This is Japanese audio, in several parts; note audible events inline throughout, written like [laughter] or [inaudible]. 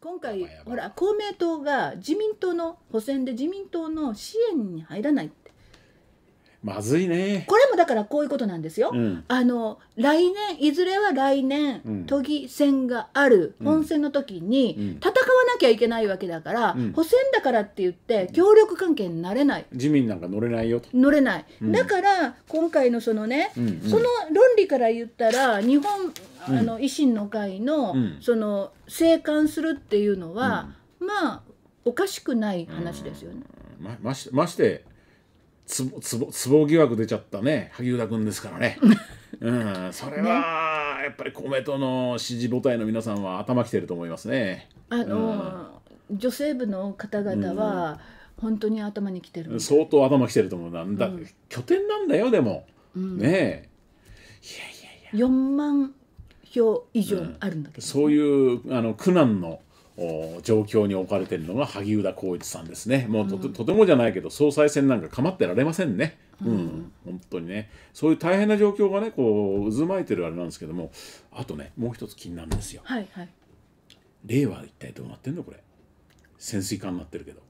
今回ほら公明党が自民党の補選で自民党の支援に入らないってまずいねこれもだからこういうことなんですよ、うん、あの来年いずれは来年、うん、都議選がある本選の時に戦わなきゃいけないわけだから、うん、補選だからって言って協力関係になれない、自民なんか乗れないよ乗れない、だから今回のそのね、うんうん、その論理から言ったら日本あの維新の会の、その生還するっていうのは、まあおかしくない話ですよね、まましましてつぼつぼつぼ疑惑出ちゃったね萩生田君ですからね。[laughs] うん、それは、やっぱり公明党の支持母体の皆さんは頭きてると思いますね。あの、うん、女性部の方々は、本当に頭にきてる、うん、相当頭きてると思うなんだ、うん、拠点なんだよでも、ねえいやいやいや4万票以上あるんだけど、ね、そういうあの苦難の状況に置かれているのが萩生田光一さんですね。もうとうん、とてもじゃないけど総裁選なんか構ってられませんね。うん、うん、本当にねそういう大変な状況がねこう渦巻いてるあれなんですけどもあとねもう一つ気になるんですよ。はいはい、令和一体どうなってんのこれ潜水艦になってるけど。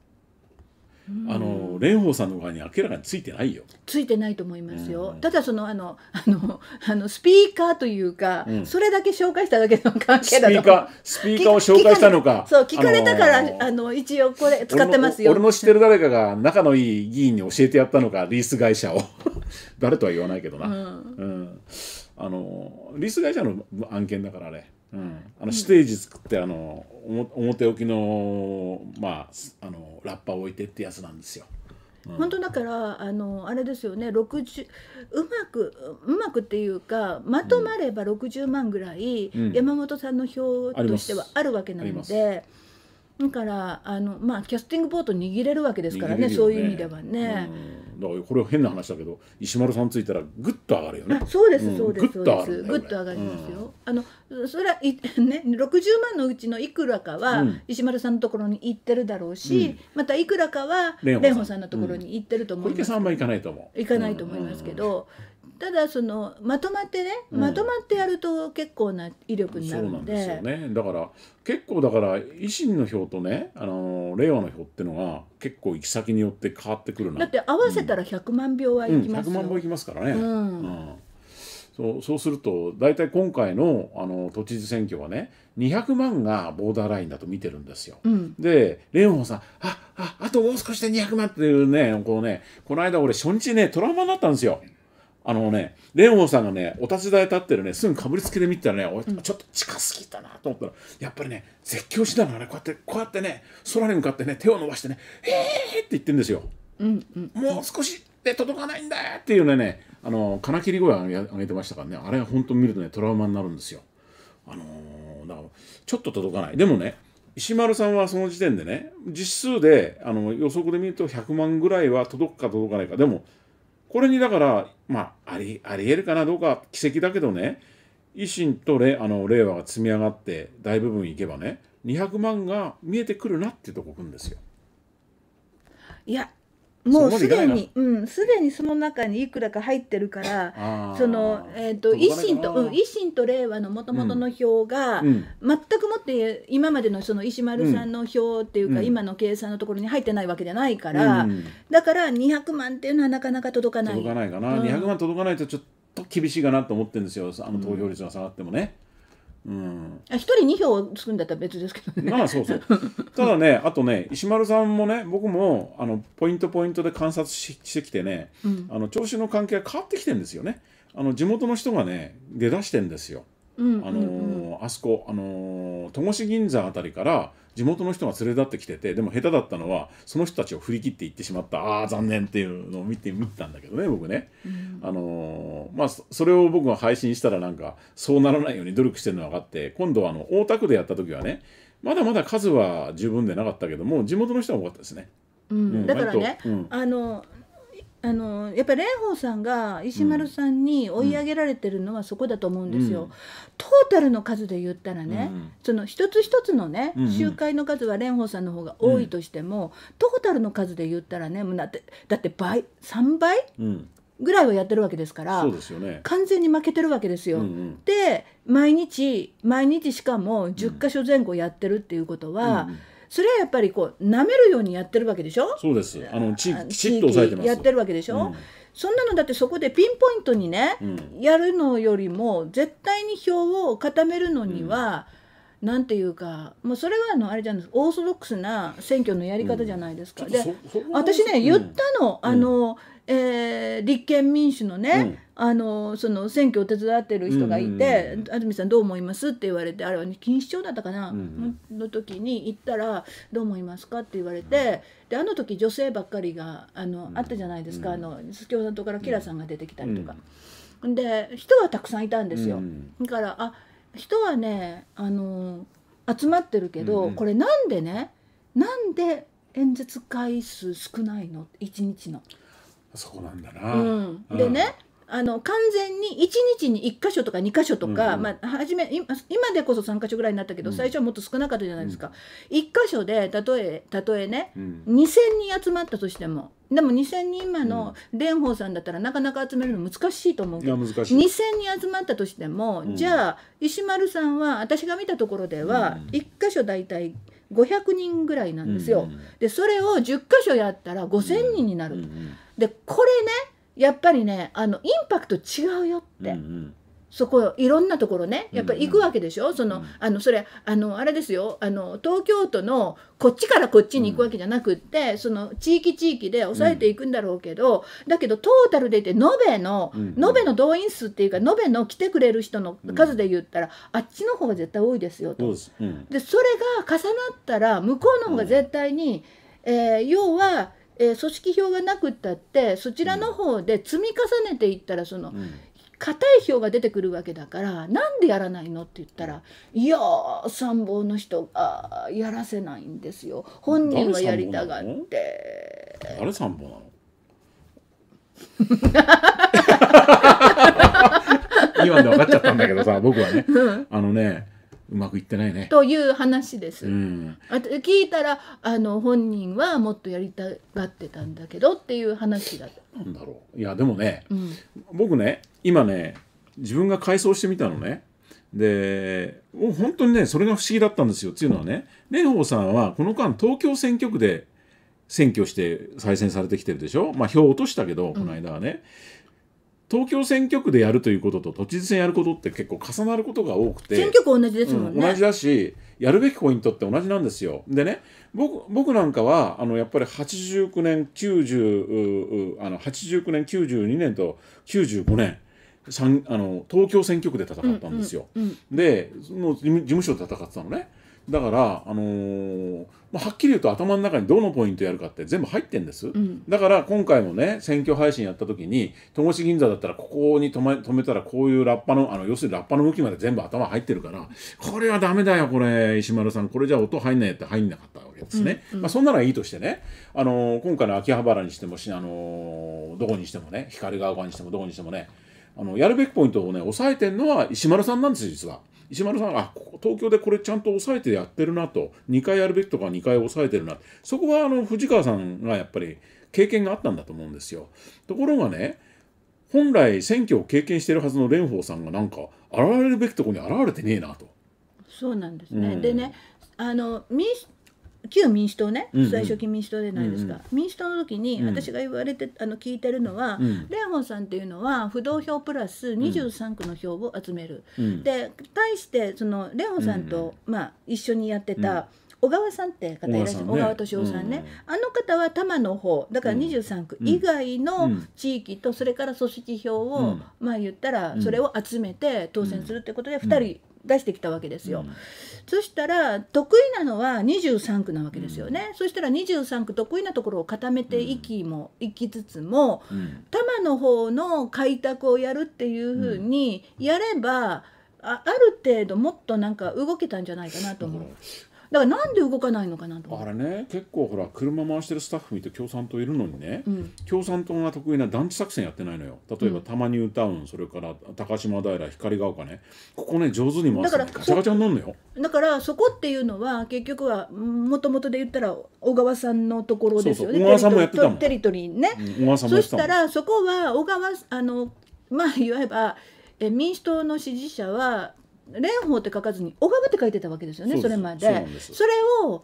あの蓮舫さんの側に明らかについてないよ。ついてないと思いますよ。ただそのあのあのあのスピーカーというか、それだけ紹介しただけの関係だと。スピーカースピーカーを紹介したのか。そう聞かれたからあの一応これ使ってますよ。俺の知ってる誰かが仲のいい議員に教えてやったのかリース会社を [laughs] 誰とは言わないけどな。うん、うん、あのリース会社の案件だからね。うん、あのステージ作ってあの。表置きの,、まあ、あのラッパを置いてってやつなんですよ。うん、本当だからあのあれですよね60うまくうまくっていうかまとまれば60万ぐらい、山本さんの票としてはあるわけなので、だからあの、まあ、キャスティングボート握れるわけですからね、ね、そういう意味ではね。うんだからこれは変な話だけど石丸さんついたらぐっと上がるよねそうですそうです、そうです、ね、ぐっと上がりますよ、うん、あのそれはいね60万のうちのいくらかは石丸さんのところに行ってるだろうし、またいくらかは蓮舫さんのところに行ってると思う、ます、小池さんは行かないと思う行かないと思いますけど、ただそのまとまってね、まとまってやると結構な威力になるでそうなんですよねだから結構だから維新の票とねあの令和の票っていうのが結構行き先によって変わってくるなだって合わせたら100万票はいきますよ、うん、100万票いきますからね、うんそうそうすると大体今回のあの都知事選挙はね200万がボーダーラインだと見てるんですよ。うん、で蓮舫さんあああともう少しで200万っていうねこうねこの間俺初日ねトラウマになったんですよ。あのね、蓮舫さんがね、お立ち台立ってるね、すぐかぶりつけで見たらね、ちょっと近すぎたなと思ったら、やっぱりね、絶叫しながらね、こうやって、こうやってね、空に向かってね、手を伸ばしてね、へえーって言ってるんですよ。うんうん、もう少しで届かないんだっていうね、ねあの金切り声を上げてましたからね、あれは本当見るとね、トラウマになるんですよ。あのー、だからちょっと届かない。でもね、石丸さんはその時点でね、実数であの予測で見ると100万ぐらいは届くか届かないか、でも、これにだから、まあ、あり、あり得るかなどうか奇跡だけどね、維新とれあの令和が積み上がって大部分いけばね、200万が見えてくるなっていうとこ来るんですよ。いやもうすでに、うん、すでにその中にいくらか入ってるから、その、えっ、ー、と、維新と、うん、維新と令和のもともとの票が、うん、全くもって、今までのその石丸さんの票っていうか、うん、今の計算のところに入ってないわけじゃないから、だから200万っていうのはなかなか届かない。届かないかな。うん、200万届かないとちょっと厳しいかなと思ってるんですよ。あの投票率が下がってもね。うん、あ1人2票つくんだったら別ですけどね。まあそうそうただね [laughs] あとね石丸さんもね僕もあのポイントポイントで観察ししてきてね、うん、あの調子の関係が変わってきてるんですよね。あの地元の人がね出だしてんですよ。うんあのー、あそこ、あのー、戸越銀座あたりから地元の人が連れ立ってきててでも下手だったのはその人たちを振り切って行ってしまったああ残念っていうのを見てみたんだけどね僕ね、うん、あのー、まあそれを僕が配信したらなんかそうならないように努力してるのが分かって今度はあの大田区でやった時はねまだまだ数は十分でなかったけども地元の人は多かったですね。うん、だからね、うん、あのあのやっぱり蓮舫さんが石丸さんに追い上げられてるのはそこだと思うんですよ。うん、トータルの数で言ったらね、うん、その一つ一つのね、うん集会の数は蓮舫さんの方が多いとしても、うん、トータルの数で言ったらねもうだってだって倍3倍、ぐらいはやってるわけですから、ね、完全に負けてるわけですよ。うんうん、で毎日毎日しかも10か所前後やってるっていうことは。うんそれはやっぱりこう舐めるようにやってるわけでしょそうですあのちきちっと抑えてますやってるわけでしょ、うん、そんなのだってそこでピンポイントにね、うん、やるのよりも絶対に票を固めるのには、うん、なんていうかもうそれはあのあれじゃないですオーソドックスな選挙のやり方じゃないですか、で私ね言ったの、あの、えー、立憲民主のね、うん、あのその選挙を手伝ってる人がいて「安住さんどう思います?」って言われてあれは錦糸町だったかな、うんうん、の時に行ったら「どう思いますか?」って言われて、であの時女性ばっかりがあの、あったじゃないですか、うん、あの共産党からキラさんが出てきたりとか。で人はたくさんいたんですよ。だからあ人はねあの集まってるけど、これなんでねなんで演説回数少ないの1日の。そうなんだな、うん、でね、あの完全に1日に1箇所とか2箇所とか、うん、まあ、初め今でこそ3箇所ぐらいになったけど、最初はもっと少なかったじゃないですか、うん、1箇所でたとえ例えね、うん、2,000人集まったとしてもでも2,000人今の蓮舫さんだったらなかなか集めるの難しいと思うけど2,000人集まったとしても、じゃあ石丸さんは私が見たところでは1箇所大体500人ぐらいなんですよ。でそれを10箇所やったら5,000人になる。でこれねやっぱりねあのインパクト違うよって。うんうんそこいろんなところねやっぱり行くわけでしょ、うんうん、そのあのそれあのあれですよあの東京都のこっちからこっちに行くわけじゃなくって、うん、その地域地域で抑えていくんだろうけど、うん、だけどトータルでって延べの、うんうん、延べの動員数っていうか延べの来てくれる人の数で言ったら、うん、あっちの方が絶対多いですよと。でそれが重なったら向こうの方が絶対に、えー、要はえー、組織票がなくったってそちらの方で積み重ねていったらその、硬い票が出てくるわけだからなんでやらないのって言ったら「いや参謀の人がやらせないんですよ本人はやりたがって」あれ参謀なの今で [laughs] [laughs] 分かっちゃったんだけどさ僕はね、あのねうまくいってないね。という話です。うん、あと聞いたらあの本人はもっとやりたがってたんだけどっていう話だった。なんだろういやでもね、うん、僕ね今ね自分が改装してみたのね。で本当にねそれが不思議だったんですよっていうのはね蓮舫さんはこの間東京選挙区で選挙して再選されてきてるでしょまあ票落としたけどこの間はね。うん東京選挙区でやるということと都知事選やることって結構重なることが多くて選挙区同じですもんね、うん、同じだしやるべきポイントって同じなんですよでね僕僕なんかはあのやっぱり89年90あの89年92年と95年あの東京選挙区で戦ったんですよ、でその事務所で戦ってたのねだからあのー、まあ、はっきり言うと頭の中にどのポイントやるかって全部入ってんです、うん、だから今回もね選挙配信やった時に戸越銀座だったらここに止め止めたらこういうラッパのあの要するにラッパの向きまで全部頭入ってるからこれはダメだよこれ石丸さんこれじゃ音入んないって入んなかったわけですね、うんうん、まあ、そんならいいとしてね、あのー、今回の秋葉原にしてもし、あのー、どこにしてもね光が丘にしてもどこにしてもねあのやるべきポイントをね抑えてるのは石丸さんなんですよ実は。石丸さんあ東京でこれちゃんと抑えてやってるなと2回やるべきとか2回抑えてるなそこはあの藤川さんがやっぱり経験があったんだと思うんですよところがね本来選挙を経験してるはずの蓮舫さんがなんか現れるべきとこに現れてねえなと。そうなんですね、うん、でねあの民主旧民主党ね、最初期民主党じゃないですか、うんうん、民主党の時に私が言われて、あの聞いてるのは、うん、レアンさんっていうのは不動票プラス23区の票を集める、うん、で対してそのレオンさんと、まあ、一緒にやってた、小川さんって方いらっしゃる小川敏夫さんね、うん、あの方は多摩の方だから23区以外の地域とそれから組織票を、まあ言ったらそれを集めて当選するってことで2人出してきたわけですよ。うん、そしたら得意なのは23区なわけですよね。うん、そしたら23区得意なところを固めていきも、いきつつも、うん、多摩の方の開拓をやるっていうふうにやれば、あある程度もっとなんか動けたんじゃないかなと思う。だからなんで動かないのかなとあれね結構ほら車回してるスタッフ見て共産党いるのにね、うん、共産党が得意な団地作戦やってないのよ例えば、うん、タマニュータウンそれから高島平光が丘ねここね上手に回すだからガチャガチャになるのよだからそこっていうのは結局はもともとで言ったら小川さんのところですよね小川さんもやってたもんテリトリーね、うん、小川さんもやってたそしたらそこは小川あのまあいわばえ民主党の支持者は蓮舫って書かずに小川って書いてたわけですよねそれまでそれを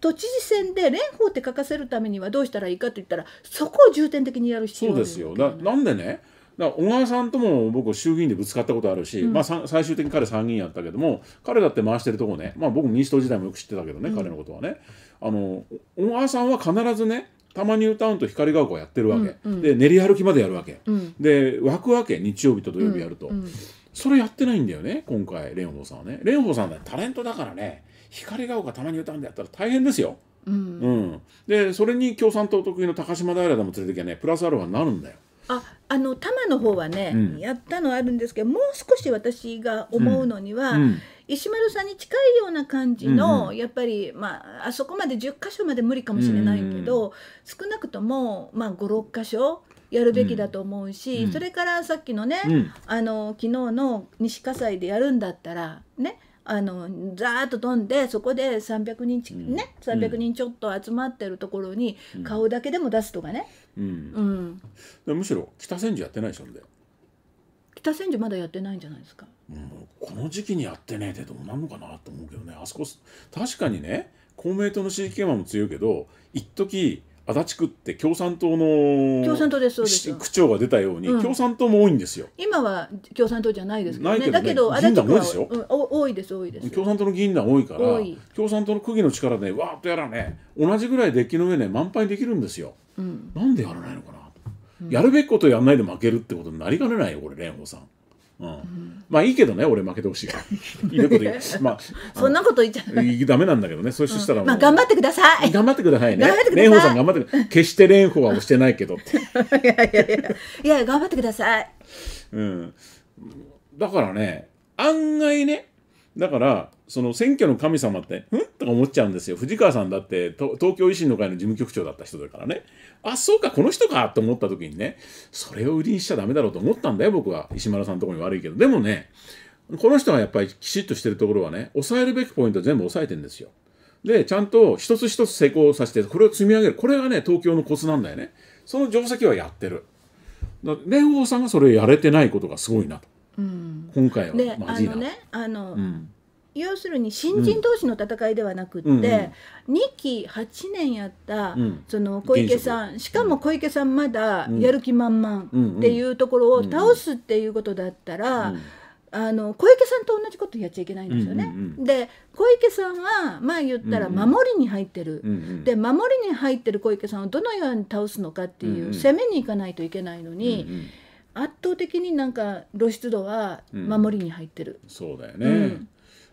都知事選で蓮舫って書かせるためにはどうしたらいいかといったらそこを重点的にやる必要があるそうですよななんでねだ小川さんとも僕衆議院でぶつかったことあるし、うん、まあ、最終的に彼参議院やったけども彼だって回してるとこね、まあ、僕民主党時代もよく知ってたけどね、うん、彼のことはねあの小川さんは必ずねたまニュータウンと光が丘やってるわけ、うんうん、で練り歩きまでやるわけ、うん、で湧くわけ日曜日と土曜日やると。うんそれやってないんだよね、今回、蓮舫さんはね。蓮舫さんだタレントだからね、光が丘たまに歌うんだったら大変ですよ。うん、うん、で、それに共産党得意の高島平でも連れてきゃね、プラスアルファになるんだよ。ああの多摩の方はね、うん、やったのあるんですけどもう少し私が思うのには、うん石丸さんに近いような感じの、うんうん、やっぱり、まあ、あそこまで10箇所まで無理かもしれないけど、少なくとも、まあ、56箇所やるべきだと思うし、うん、それからさっきのね、うん、あの昨日の西葛西でやるんだったらねあのザーッと飛んでそこで300人ち、うん、ね300人ちょっと集まってるところに顔だけでも出すとかね、うんむしろ北千住やってないでしょんで北千住まだやってないんじゃないですか、うん、この時期にやってねえってどうなんのかなと思うけどねあそこ確かにね公明党の支持基盤も強いけど一時足立区って共産党の共産党です区長が出たように、うん、共産党も多いんですよ今は共産党じゃないですけど、ね,、ねだけど足立区多い、でうん、多いです多いです共産党の議員団多いから共産党の区議の力でわーっとやらね同じぐらいデッキの上ね満杯できるんですよ、うん、なんでやらないのかな、やるべきことやらないで負けるってことになりかねないよこれ蓮舫さん。まあいいけどね俺負けてほしいから [laughs] いいこと言う、まあ、[laughs] そんなこと言っちゃうダメなんだけどねそうしたら、まあ頑張ってください頑張ってくださいね蓮舫さん頑張って決して蓮舫は押してないけどいやいやいやいや頑張ってください、うん、だからね案外ねだからその選挙の神様って、うんとか思っちゃうんですよ。藤川さんだって東京維新の会の事務局長だった人だからね。あ、そうか、この人かと思った時にね、それを売りにしちゃダメだろうと思ったんだよ、僕は。石丸さんのところに悪いけど。でもね、この人がやっぱりきちっとしてるところはね、抑えるべきポイント全部抑えてるんですよ。で、ちゃんと一つ一つ成功させて、これを積み上げる。これがね、東京のコツなんだよね。その定石はやってる。だ蓮舫さんがそれやれてないことがすごいなと。うん、今回は、マジな。あのね、あの、うん要するに新人同士の戦いではなくって、うん、2期8年やった、その小池さんしかも小池さんまだやる気満々っていうところを倒すっていうことだったら。あの小池さんと同じことやっちゃいけないんですよね。で小池さんはまあ言ったら守りに入ってる、うんうん、で守りに入ってる小池さんをどのように倒すのかっていう、攻めに行かないといけないのに。うんうん圧倒的になんか露出度は守りに入ってる、うん、そうだよね、うん、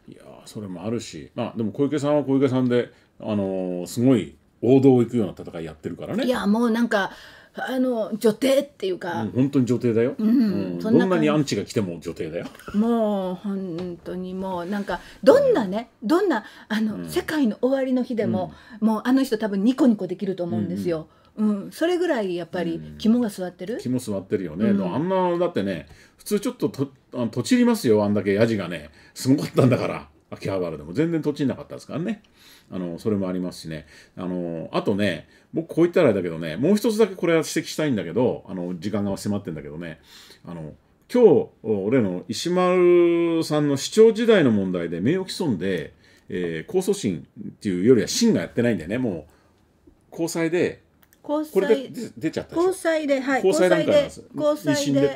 いやそれもあるしまあでも小池さんは小池さんで、あのー、すごい王道を行くような戦いやってるからね。いやもうなんかあの女帝っていうか、うん、本当に女帝だよ、うん、うん、どんなにアンチが来ても女帝だよもう本当にもうなんかどんなね、うん、どんなあの、世界の終わりの日でも、もうあの人多分ニコニコできると思うんですよ。うん、それぐらいやっぱり肝が座ってる、肝座ってるよね、うん、あんなだってね普通ちょっととあのとちりますよあんだけやじがねすごかったんだから秋葉原でも全然とちんなかったですからねあのそれもありますしねあのあとね僕こう言ったらあれだけどねもう一つだけこれは指摘したいんだけどあの時間が迫ってんだけどねあの今日俺の石丸さんの市長時代の問題で名誉毀損で、えー、控訴審っていうよりは審がやってないんだよねもう高裁で高裁出ちゃった交際で、はい、交際で交際で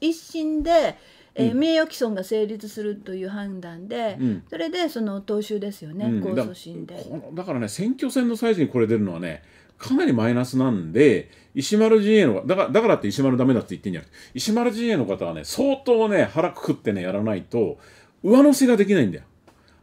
一審でえー、名誉毀損が成立するという判断で、うん、それでその踏襲ですよね、うん、控訴審でだからね選挙戦の最中にこれ出るのはねかなりマイナスなんで石丸陣営のだからだからって石丸ダメだって言ってんじゃなくて石丸陣営の方はね相当ね腹くくってねやらないと上乗せができないんだよ。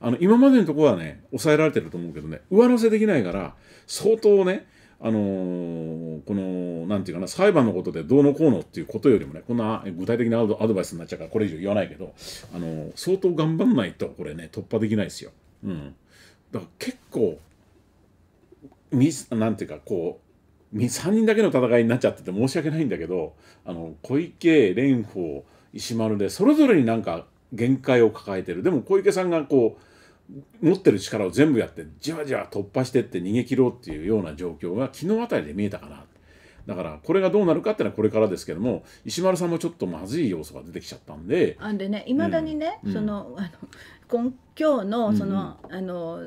あの今までのところはね抑えられてると思うけどね上乗せできないから相当ねあのー、この、なんていうかな、裁判のことでどうのこうのっていうことよりもね、こんな具体的なアドバイスになっちゃうから、これ以上言わないけど、あのー、相当頑張んないと、これね、突破できないですよ。うん。だから結構、みなんていうか、こう、3人だけの戦いになっちゃってて申し訳ないんだけど、あの、小池、蓮舫、石丸で、それぞれになんか限界を抱えてる。でも、小池さんがこう、持ってる力を全部やってじわじわ突破してって逃げ切ろうっていうような状況が昨日あたりで見えたかなだからこれがどうなるかっていうのはこれからですけども石丸さんもちょっとまずい要素が出てきちゃったんで。あでねいまだにね、うん、そのあの今日のその、うん、あの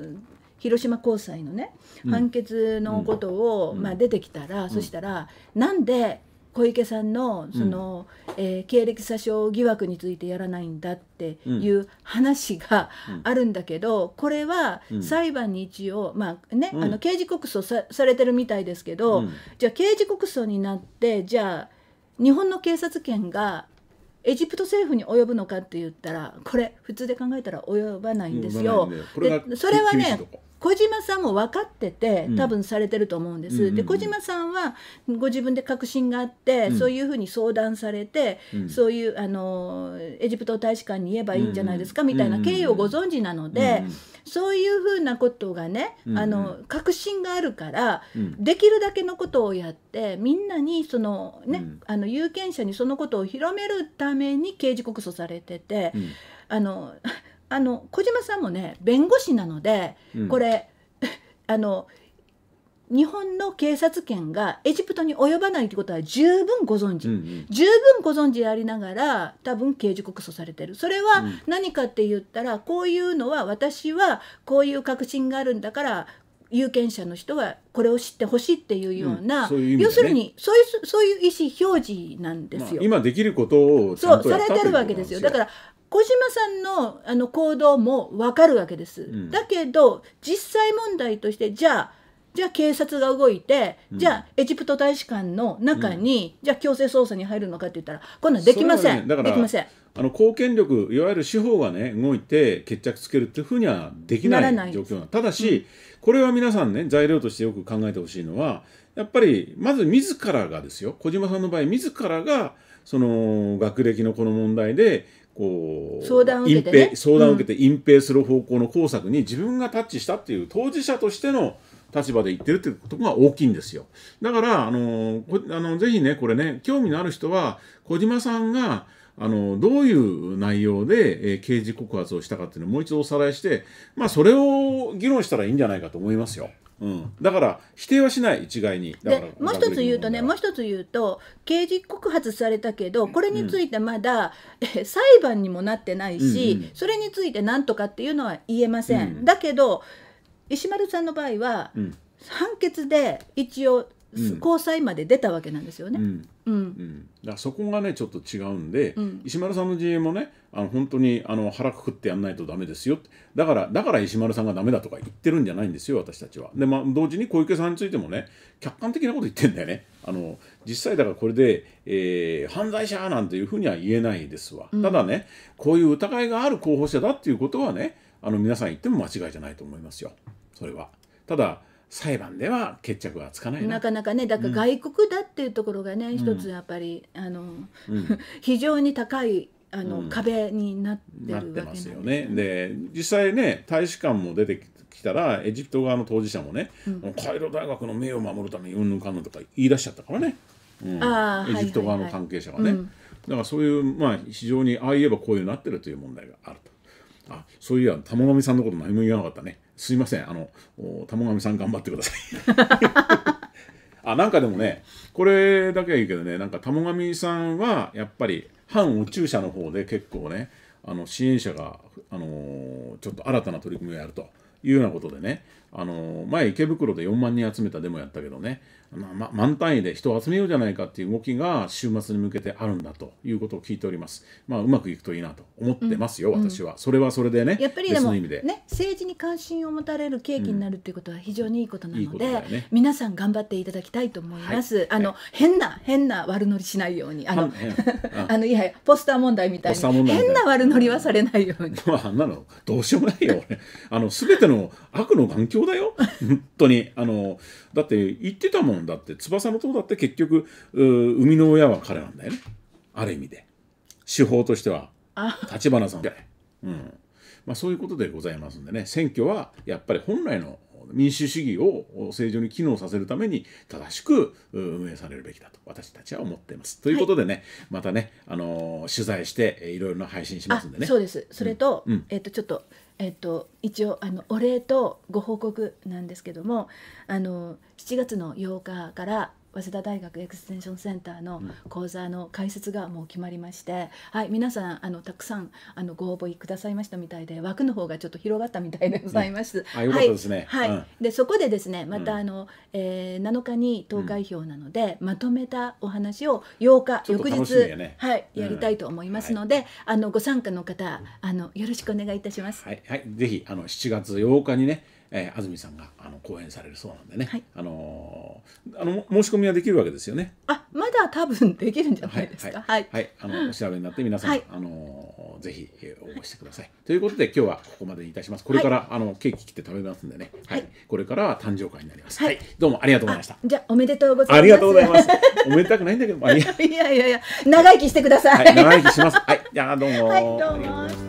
広島高裁のね、判決のことを、まあ、出てきたら、そしたらなんで小池さんのその、うん、えー、経歴詐称疑惑についてやらないんだっていう話があるんだけど、うん、これは裁判に一応、まあね、うん、あの刑事告訴さされてるみたいですけど、じゃあ刑事告訴になってじゃあ日本の警察権がエジプト政府に及ぶのかって言ったらこれ普通で考えたら及ばないんですよ。でそれはね小島さんも分かってて多分されてると思うんです、うんうんうん、で小島さんはご自分で確信があって、うん、そういうふうに相談されて、うん、そういうあのエジプト大使館に言えばいいんじゃないですか、みたいな経緯をご存知なので、そういうふうなことがね、あの確信があるから、できるだけのことをやってみんなにそのね、あの有権者にそのことを広めるために刑事告訴されてて。あのあの小島さんもね弁護士なので、うん、これ [laughs] あの日本の警察権がエジプトに及ばないということは十分ご存知、うんうん、十分ご存知でありながら多分刑事告訴されてるそれは何かって言ったら、うん、こういうのは私はこういう確信があるんだから有権者の人はこれを知ってほしいっていうような、うんううね、要するにそういうそういう意思表示なんですよ、まあ、今できることをそうされてるわけですよだから小島さんのあの行動も分かるわけです、うん、だけど実際問題としてじゃあじゃあ警察が動いて、うん、じゃあエジプト大使館の中に、うん、じゃあ強制捜査に入るのかって言ったらこんなんできません、ね、できませんあの公権力いわゆる司法がね動いて決着つけるっていうふうにはできない状況なただし、これは皆さんね材料としてよく考えてほしいのはやっぱりまず自らがですよ小島さんの場合自らがその学歴のこの問題でこう相談を受けて、ね、相談を受けて隠蔽する方向の工作に自分がタッチしたっていう当事者としての立場で言ってるっていうとこが大きいんですよ。だから、あの、あのぜひね、これね、興味のある人は、小島さんが、あの、どういう内容で、えー、刑事告発をしたかっていうのをもう一度おさらいして、まあ、それを議論したらいいんじゃないかと思いますよ。うん、だから否定はしない一概にでもう一つ言うとねもう一つ言うと刑事告発されたけどこれについてまだ、うん、裁判にもなってないし、うんうん、それについて何とかっていうのは言えません、うん、だけど石丸さんの場合は、判決で一応交際まで出たわけなんですよね。うんうん、だそこがねちょっと違うんで、うん、石丸さんの自衛もねあの本当にあの腹くくってやんないとダメですよだからだから石丸さんがダメだとか言ってるんじゃないんですよ私たちは。でまあ同時に小池さんについてもね客観的なこと言ってんだよね。あの実際だからこれで、えー、犯罪者なんていうふうには言えないですわ。ただねこういう疑いがある候補者だっていうことはねあの皆さん言っても間違いじゃないと思いますよそれは。ただ裁判では決着はつかないなかなかねだから外国だっていうところがね、うん、一つやっぱりあの、うん、[laughs] 非常に高いあの、うん、壁になってるわけよね。で実際ね大使館も出てきたらエジプト側の当事者もね、うん、カイロ大学の名誉を守るためにうんぬんかんぬんとか言い出しちゃったからね、うん、エジプト側の関係者がね、だからそういう、まあ、非常にああ言えばこういうなってるという問題があるとあそういや玉神さんのこと何も言わなかったね。すいませんあの玉上さん頑張ってください [laughs] あなんかでもねこれだけはいいけどねなんか玉上さんはやっぱり反宇宙車の方で結構ねあの支援者が、あのー、ちょっと新たな取り組みをやるというようなことでね、あのー、前池袋で4万人集めたデモやったけどねま、あ、満単位で人を集めようじゃないかっていう動きが週末に向けてあるんだということを聞いております。まあ、うまくいくといいなと思ってますよ、うん、私は。それはそれでね、やっぱりでもね、政治に関心を持たれる契機になるということは非常にいいことなので、うんいいね、皆さん頑張っていただきたいと思います。はい、あの、変な変な悪乗りしないように、あの、[laughs] あのいやいやポスター問題みたいに変な悪乗りはされないように。まあ、あんなのどうしようもないよ。あのすべての悪の環境だよ。本当にあのだって言ってたもん。ンだって翼の塔だって結局生みの親は彼なんだよねある意味で手法としては立花さんで、うんまあ、そういうことでございますんでね選挙はやっぱり本来の民主主義を正常に機能させるために正しく運営されるべきだと私たちは思っています。ということでね、はい、またね、あのー、取材していろいろな配信しますんでね。そうですそれとうん、えー、とちょっと,、えっと、と一応あのお礼とご報告なんですけどもあの7月の8日から早稲田大学エクステンションセンターの講座の開設がもう決まりまして、うん、はい、皆さんあのたくさんあのご応募くださいましたみたいで枠の方がちょっと広がったみたいでございます。ではい、でそこでですねまたあの、うん、えー、7日に投開票なので、まとめたお話を8日、ね、翌日、はい、やりたいと思いますので、はい、あのご参加の方あのよろしくお願いいたします。はい、はい、ぜひあの7月8日にねえー、安住さんがあの講演されるそうなんでね、はい、あのー、あの申し込みはできるわけですよね。あまだ多分できるんじゃないですか。はい、はい、はい、あのお調べになって皆さん、はい、あのー、ぜひ応募してください。ということで今日はここまでいたします。これから、あのケーキ切って食べますんでね、はいこれから誕生会になります、はい。どうもありがとうございました。じゃおめでとうございます。ありがとうございます。おめでたくないんだけど、[laughs] いやいやいや長生きしてください。長生きします。はい、じゃどうも。はい、どうも。